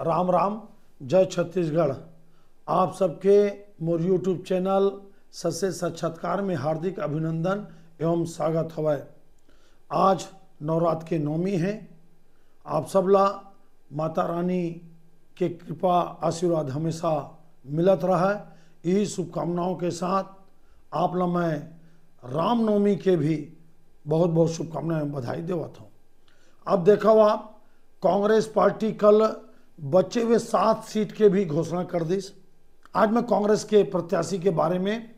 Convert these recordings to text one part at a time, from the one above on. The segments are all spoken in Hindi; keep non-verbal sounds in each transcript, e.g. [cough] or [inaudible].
राम राम जय छत्तीसगढ़ आप सबके मोर यूट्यूब चैनल सबसे सत्कार में हार्दिक अभिनंदन एवं स्वागत हवै आज नवरात्र के नौमी है आप सब ला माता रानी के कृपा आशीर्वाद हमेशा मिलत रहा है यही शुभकामनाओं के साथ आप ला मैं रामनवमी के भी बहुत बहुत शुभकामनाएं बधाई देवा हूँ अब देखो आप कांग्रेस पार्टी कल बचे हुए सात सीट के भी घोषणा कर दी आज मैं कांग्रेस के प्रत्याशी के बारे में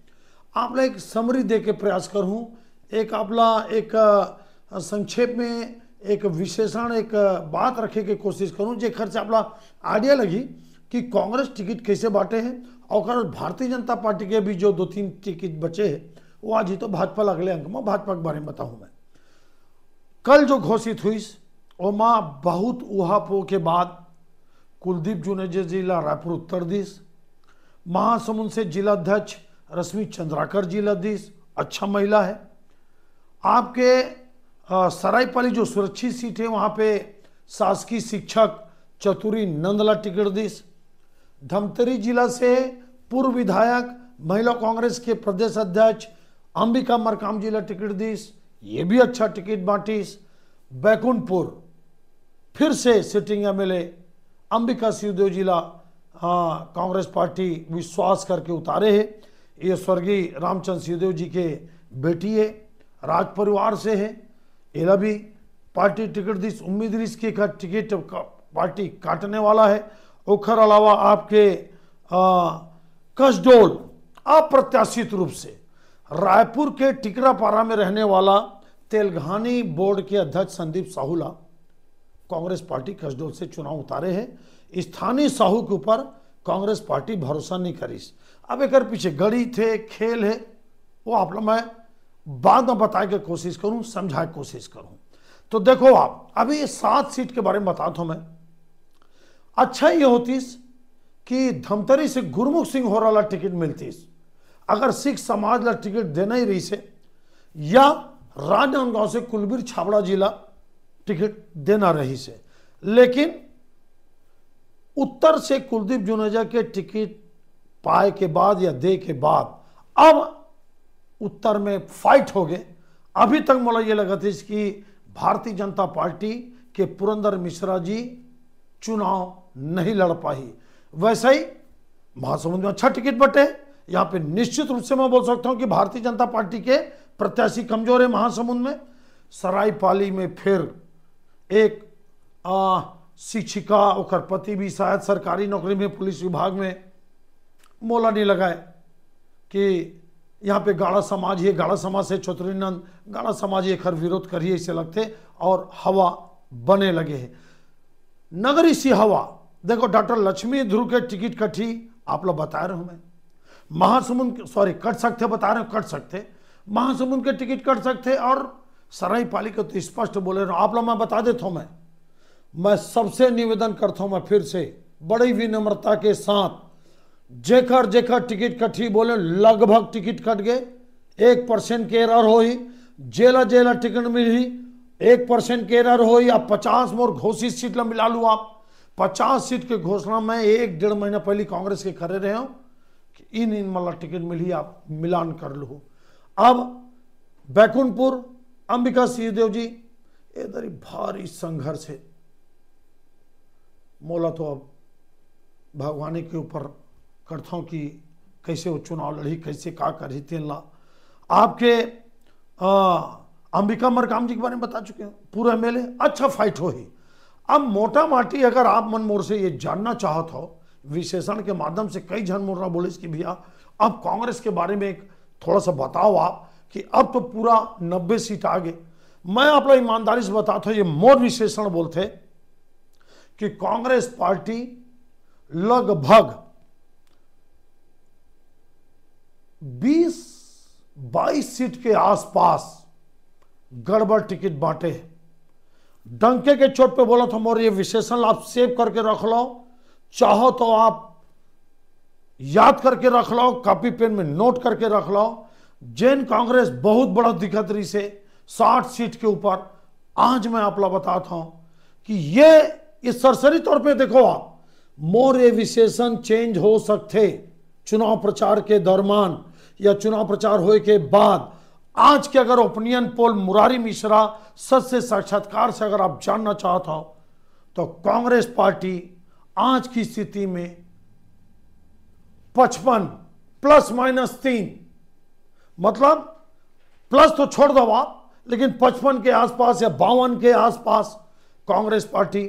आप एक समरी दे के प्रयास करूँ एक आपला एक संक्षेप में एक विशेषण एक बात रखे के कोशिश करूँ जे खर्च आपला आइडिया लगी कि कांग्रेस टिकट कैसे बांटे हैं और भारतीय जनता पार्टी के भी जो दो तीन टिकट बचे हैं वो आज ही तो भाजपा अगले अंक में भाजपा के बारे में बताऊँ मैं कल जो घोषित हुई वह माँ बहुत उहापो के बाद कुलदीप जुनेजे जिला रायपुर उत्तर दिस महासमुंद से जिलाध्यक्ष रश्मि चंद्राकर जिला दिस अच्छा महिला है आपके सरायपाली जो सुरक्षित सीट है वहाँ पे शासकीय शिक्षक चतुरी नंदला टिकट दिस धमतरी जिला से पूर्व विधायक महिला कांग्रेस के प्रदेश अध्यक्ष अंबिका मरकाम जिला टिकट दीस ये भी अच्छा टिकट बांटीस बैकुंठपुर फिर से सिटिंग एमएलए अंबिका सिंहदेव जिला हाँ, कांग्रेस पार्टी विश्वास करके उतारे है ये स्वर्गीय रामचंद्र सिंहदेव जी के बेटी है राज परिवार से है एला भी पार्टी टिकट दिस उम्मीद रिस के का टिकट का पार्टी काटने वाला है ओखर अलावा आपके कसडोल अप्रत्याशित रूप से रायपुर के टिकरापारा में रहने वाला तेलघानी बोर्ड के अध्यक्ष संदीप साहूला कांग्रेस पार्टी कसडोल से चुनाव उतारे है स्थानीय साहू के ऊपर कांग्रेस पार्टी भरोसा नहीं करी अब एक पीछे गड़ी थे खेल है वो आप लोग मैं बाद में बताए के कोशिश करूँ समझाए कोशिश करूं तो देखो आप अभी सात सीट के बारे में बताता हूँ मैं अच्छा ये होतीस कि धमतरी से गुरमुख सिंह हो रहा टिकट मिलतीस अगर सिख समाज ला टिकट देना ही रही से या राजनांदगांव से कुलबीर छाबड़ा जिला टिकट देना रही से लेकिन उत्तर से कुलदीप जुनेजा के टिकट पाए के बाद या दे के बाद अब उत्तर में फाइट हो गए अभी तक मुला ये लगा था कि भारतीय जनता पार्टी के पुरंदर मिश्रा जी चुनाव नहीं लड़ पाई वैसे ही महासमुंद में अच्छा टिकट बटे यहां पे निश्चित रूप से मैं बोल सकता हूं कि भारतीय जनता पार्टी के प्रत्याशी कमजोर है महासमुंद में सरायपाली में फिर एक आ, शिक्षिका और पति भी शायद सरकारी नौकरी में पुलिस विभाग में मोला नहीं लगाए कि यहाँ पे गाढ़ा समाज है गाढ़ा समाज से छोतरीनंद गाढ़ा समाज एक हर विरोध करिए इसे लगते और हवा बने लगे हैं नगरी सी हवा देखो डॉक्टर लक्ष्मी ध्रुव के टिकट कटी आप लोग बता रहे हो मैं महासमुंद सॉरी कट सकते बता रहे हो कट सकते महासमुंद के टिकट कट सकते और सराय पालिका तो स्पष्ट बोले रहा आप लोग मैं बता देता हूं मैं मैं सबसे निवेदन करता हूं मैं फिर से बड़ी विनम्रता के साथ जेकर जेकर टिकट कटी बोले लगभग टिकट कट गए एक परसेंट के एरर हो ही जेला जेला टिकट मिली एक परसेंट के एरर हो या पचास मोर घोषित सीट ला मिला लू आप पचास सीट के घोषणा में एक डेढ़ महीना पहले कांग्रेस के करे रहे हो कि इन इन मला टिकट मिली आप मिलान कर लो अब बैकुंठपुर अंबिका सिंहदेव जी इधर तो ही भारी संघर्ष है मोला तो अब भगवानी के ऊपर करता कि कैसे वो चुनाव लड़ी कैसे का करी ला आपके अंबिका मरकाम जी के बारे में बता चुके हैं पूरा एम अच्छा फाइट हो ही अब मोटा माटी अगर आप मन मोर से ये जानना चाहत हो विशेषण के माध्यम से कई जन मोर्रा बोले कि भैया अब कांग्रेस के बारे में एक थोड़ा सा बताओ आप कि अब तो पूरा नब्बे सीट आगे मैं आप लोग ईमानदारी से बताता हूं ये मोर विशेषण बोलते कि कांग्रेस पार्टी लगभग 20 22 सीट के आसपास गड़बड़ टिकट बांटे डंके के चोट पे बोला था मोर ये विशेषण आप सेव करके रख लो चाहो तो आप याद करके रख लो कॉपी पेन में नोट करके रख लो जैन कांग्रेस बहुत बड़ा दिक्कत रही से साठ सीट के ऊपर आज मैं आप लोग बताता हूं कि ये इस सरसरी तौर पे देखो आप मोर्य विशेषण चेंज हो सकते चुनाव प्रचार के दौरान या चुनाव प्रचार होए के बाद आज के अगर ओपिनियन पोल मुरारी मिश्रा सच से साक्षात्कार से अगर आप जानना चाहता हो तो कांग्रेस पार्टी आज की स्थिति में पचपन प्लस माइनस तीन मतलब प्लस तो छोड़ दो आप लेकिन पचपन के आसपास या बावन के आसपास कांग्रेस पार्टी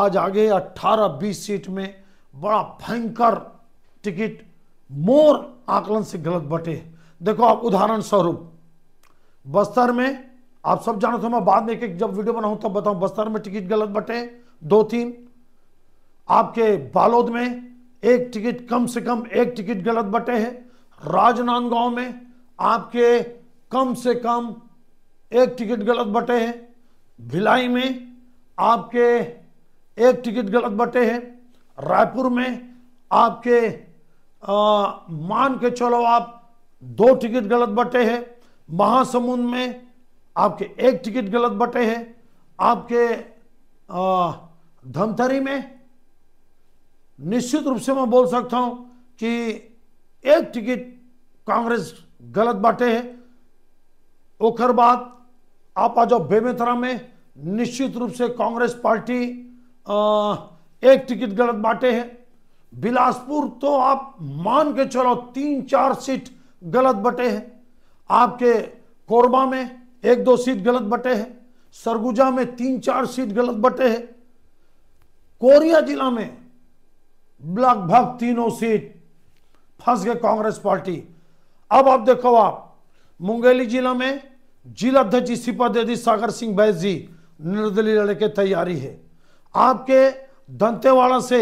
आज आगे 18-20 सीट में बड़ा भयंकर टिकट मोर आकलन से गलत बटे देखो आप उदाहरण स्वरूप बस्तर में आप सब जानते हो तो मैं बाद में एक एक जब वीडियो बनाऊं तब बताऊं बस्तर में टिकट गलत बटे दो तीन आपके बालोद में एक टिकट कम से कम एक टिकट गलत बटे हैं राजनांदगांव में आपके कम से कम एक टिकट गलत बटे हैं भिलाई में आपके एक टिकट गलत बटे हैं रायपुर में आपके आ, मान के चलो आप दो टिकट गलत बटे हैं महासमुंद में आपके एक टिकट गलत बटे हैं आपके धमतरी में निश्चित रूप से मैं बोल सकता हूं कि एक टिकट कांग्रेस गलत बाटे ओखर बाद आप आ जाओ बेमेतरा में निश्चित रूप से कांग्रेस पार्टी आ, एक टिकट गलत बाटे है बिलासपुर तो आप मान के चलो तीन चार सीट गलत बटे हैं आपके कोरबा में एक दो सीट गलत बटे हैं सरगुजा में तीन चार सीट गलत बटे हैं कोरिया जिला में लगभग तीनों सीट फंस गए कांग्रेस पार्टी अब आप देखो आप मुंगेली जिला में जिला अध्यक्ष इस्तीफा दे दी सागर सिंह बैस जी निर्दलीय लड़के तैयारी है आपके दंतेवाड़ा से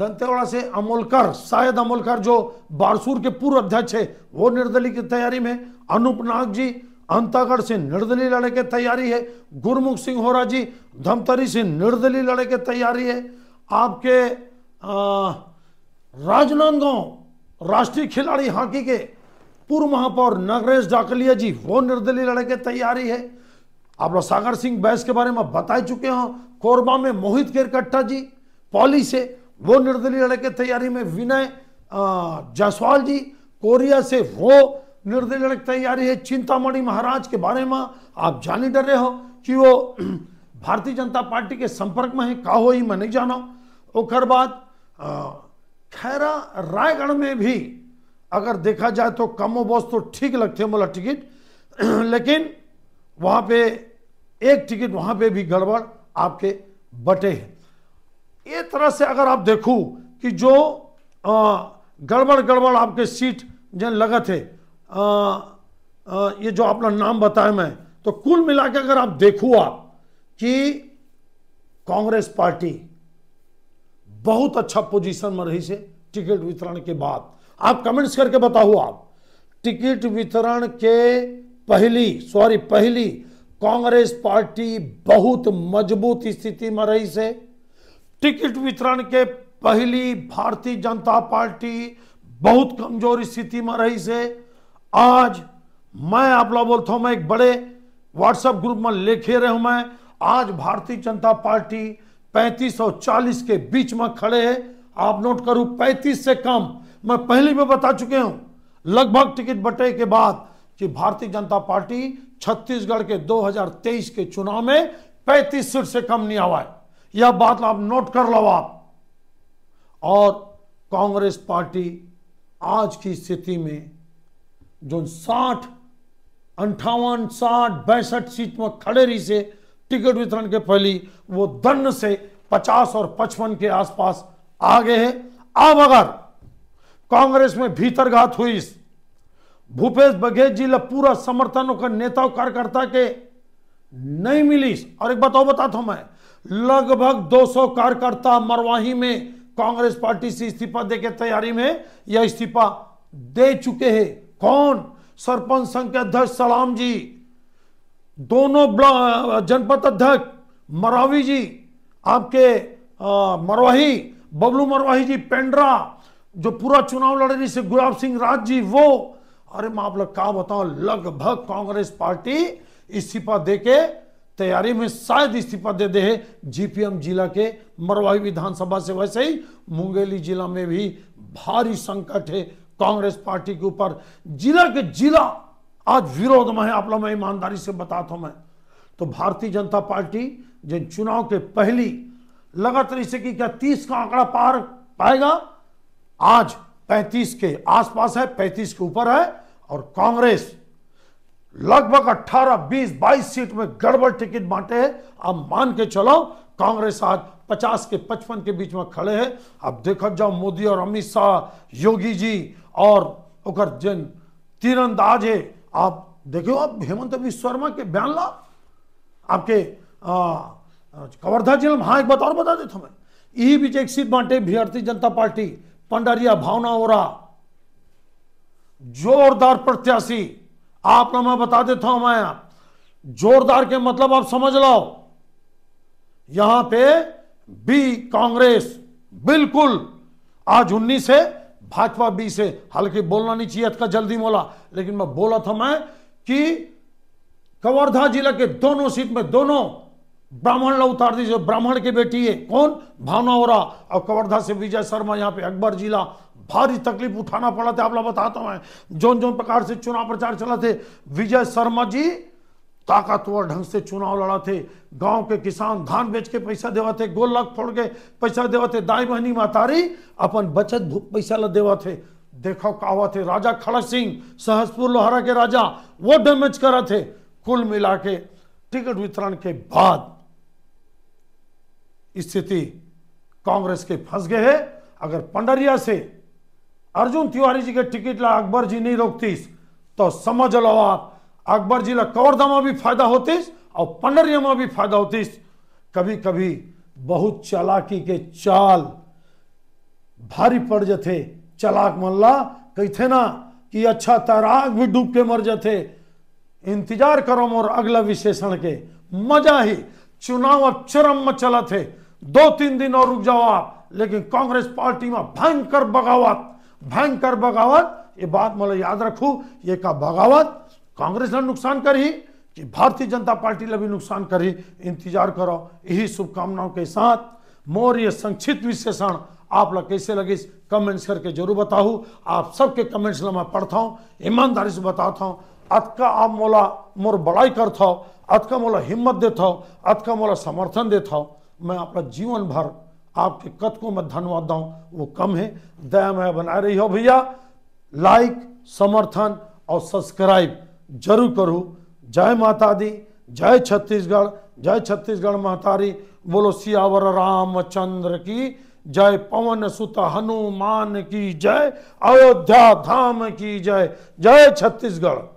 दंतेवाड़ा से अमोलकर शायद अमोलकर जो बारसूर के पूर्व अध्यक्ष है वो निर्दलीय की तैयारी में अनूप नाग जी अंतागढ़ से निर्दलीय लड़े की तैयारी है गुरमुख सिंह होरा जी धमतरी से निर्दलीय लड़े की तैयारी है आपके राजनांदगांव राष्ट्रीय खिलाड़ी हॉकी के पूर्व महापौर नगरेश डाकलिया जी वो निर्दलीय लड़ने की तैयारी है आप लोग सागर सिंह बैस के बारे में बता चुके हो कोरबा में मोहित केरकट्टा जी पॉली से वो निर्दलीय लड़ने की तैयारी में विनय जायसवाल जी कोरिया से वो निर्दलीय लड़ने की तैयारी है चिंतामणि महाराज के बारे में आप जान ही डर रहे हो कि वो [clears throat] भारतीय जनता पार्टी के संपर्क में है का हो ही मैं नहीं जाना और बाद खैरा रायगढ़ में भी अगर देखा जाए तो कमो बस तो ठीक लगते हैं बोला टिकट [clears throat] लेकिन वहाँ पे एक टिकट वहाँ पे भी गड़बड़ आपके बटे हैं ये तरह से अगर आप देखो कि जो गड़बड़ गड़बड़ आपके सीट जो लगत है आ, आ, ये जो अपना नाम बताया मैं तो कुल मिला के अगर आप देखो आप कि कांग्रेस पार्टी बहुत अच्छा पोजीशन में रही से टिकट वितरण के बाद आप कमेंट्स करके बताओ आप टिकट वितरण के पहली सॉरी पहली कांग्रेस पार्टी बहुत मजबूत स्थिति में रही से टिकट वितरण के पहली भारतीय जनता पार्टी बहुत कमजोर स्थिति में रही से आज मैं आप लोग बोलता हूं मैं एक बड़े व्हाट्सएप ग्रुप में लिखे रहू मैं आज भारतीय जनता पार्टी पैंतीस और चालीस के बीच में खड़े हैं आप नोट करो पैंतीस से कम मैं पहले भी बता चुके हूं लगभग टिकट बटे के बाद कि भारतीय जनता पार्टी छत्तीसगढ़ के 2023 के चुनाव में 35 सीट से कम नहीं आवा यह बात आप नोट कर लो आप और कांग्रेस पार्टी आज की स्थिति में जो साठ अंठावन साठ बैसठ सीट में खड़े रही से टिकट वितरण के पहले वो दंड से 50 और 55 के आसपास आ गए हैं अब अगर कांग्रेस में भीतरघात हुई भूपेश बघेल जी ल पूरा समर्थन का नेता कार्यकर्ता के नहीं मिली और एक बात और बताता हूं मैं लगभग 200 कार्यकर्ता मरवाही में कांग्रेस पार्टी से इस्तीफा के तैयारी में यह इस्तीफा दे चुके हैं कौन सरपंच संघ के अध्यक्ष सलाम जी दोनों जनपद अध्यक्ष मरावी जी आपके मरवाही बबलू मरवाही जी पेंड्रा जो पूरा चुनाव लड़ रही से गुलाब सिंह राज जी वो अरे मैं आप लोग कहा बताऊं लगभग कांग्रेस पार्टी इस्तीफा दे के तैयारी में शायद इस्तीफा दे दे जीपीएम जिला के मरवाही विधानसभा से वैसे ही मुंगेली जिला में भी भारी संकट है कांग्रेस पार्टी के ऊपर जिला के जिला आज विरोध में है आप लोग मैं ईमानदारी से बताता हूं मैं तो भारतीय जनता पार्टी जिन चुनाव के पहली लगातार इसे की क्या तीस का आंकड़ा पार पाएगा आज पैंतीस के आसपास है पैंतीस के ऊपर है और कांग्रेस लगभग 18, 20, 22 सीट में गड़बड़ टिकट बांटे हैं अब मान के चलो कांग्रेस आज 50 के 55 के बीच में खड़े हैं अब देखा जाओ मोदी और अमित शाह योगी जी और जिन तीरंदाज है आप देखियो आप हेमंत विश्वर्मा शर्मा के बयान ला आपके कवर्धा जिले में हाँ एक बात और बता देता मैं ई बीच एक सीट बांटे भारतीय जनता पार्टी पंडारिया भावना ओरा जोरदार प्रत्याशी आप मैं बता देता हूं मैं जोरदार के मतलब आप समझ लो यहां पे बी कांग्रेस बिल्कुल आज उन्नीस है भाजपा भी से हालांकि बोलना नहीं चाहिए इतना जल्दी बोला लेकिन मैं बोला था मैं कि कवर्धा जिला के दोनों सीट में दोनों ब्राह्मण ला उतार दीजिए ब्राह्मण की बेटी है कौन भावना हो रहा और कवर्धा से विजय शर्मा यहाँ पे अकबर जिला भारी तकलीफ उठाना पड़ा था आप लोग बताता हूँ जोन जोन प्रकार से चुनाव प्रचार चला थे विजय शर्मा जी ताकतवर ढंग से चुनाव लड़ा थे गांव के किसान धान बेच के पैसा देवा थे गोल लाख फोड़ के पैसा देवा थे दाई बहनी मातारी अपन बचत पैसा ला देवा थे देखो कहा थे राजा खड़ग सिंह सहसपुर लोहारा के राजा वो डैमेज करा थे कुल मिला के टिकट वितरण के बाद स्थिति कांग्रेस के फंस गए है अगर पंडरिया से अर्जुन तिवारी जी के टिकट ला अकबर जी नहीं रोकतीस तो समझ लो आप अकबर जी अकबरजीला कवरदामा भी फायदा होतीस और पंडरिया में भी फायदा होतीस कभी कभी बहुत चालाकी के चाल भारी पड़ जाते चलाक मल्ला कहते ना कि अच्छा तैराक भी डूब के मर जाते इंतजार करो मोर अगला विशेषण के मजा ही चुनाव अब चरम में चला थे दो तीन दिन और रुक जाओ आप लेकिन कांग्रेस पार्टी में भयंकर बगावत भयंकर बगावत ये बात मतलब याद रखू ये का बगावत कांग्रेस नुकसान करी कि भारतीय जनता पार्टी ला भी नुकसान करी इंतजार करो यही शुभकामनाओं के साथ मोर ये संक्षिप्त विश्लेषण आप लोग कैसे लगे कमेंट्स करके जरूर बताओ आप सबके कमेंट्स ला मैं पढ़ता हूँ ईमानदारी से बताता हूँ अतका आप मोला मोर बड़ाई करता हो अतका मोला हिम्मत देता हो अतका मोला समर्थन देता हो मैं अपना जीवन भर आपके कत को मैं धन्यवाद दाऊँ वो कम है दया मैं बना रही हो भैया लाइक समर्थन और सब्सक्राइब जरूर करो जय माता दी जय छत्तीसगढ़ जय छत्तीसगढ़ महतारी बोलो सियावर रामचंद्र की जय पवन सुत हनुमान की जय अयोध्या धाम की जय जय छत्तीसगढ़